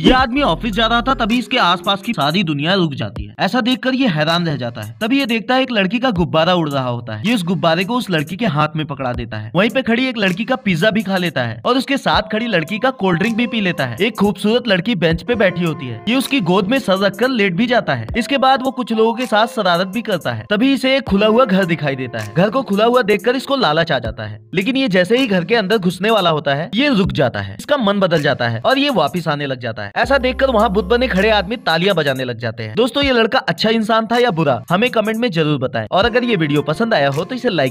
ये आदमी ऑफिस जा रहा था तभी इसके आसपास की सारी दुनिया रुक जाती है ऐसा देखकर ये हैरान रह जाता है तभी ये देखता है एक लड़की का गुब्बारा उड़ रहा होता है ये उस गुब्बारे को उस लड़की के हाथ में पकड़ा देता है वहीं पे खड़ी एक लड़की का पिज्जा भी खा लेता है और उसके साथ खड़ी लड़की का कोल्ड ड्रिंक भी पी लेता है एक खूबसूरत लड़की बेंच पे बैठी होती है ये उसकी गोद में सर रख कर लेट भी जाता है इसके बाद वो कुछ लोगों के साथ शरारत भी करता है तभी इसे एक खुला हुआ घर दिखाई देता है घर को खुला हुआ देखकर इसको लालच आ जाता है लेकिन ये जैसे ही घर के अंदर घुसने वाला होता है ये रुक जाता है इसका मन बदल जाता है और ये वापिस आने लग जाता है है ऐसा देखकर वहाँ बुद्ध बने खड़े आदमी तालियां बजाने लग जाते हैं दोस्तों ये लड़का अच्छा इंसान था या बुरा हमें कमेंट में जरूर बताए और अगर ये वीडियो पसंद आया हो तो इसे लाइक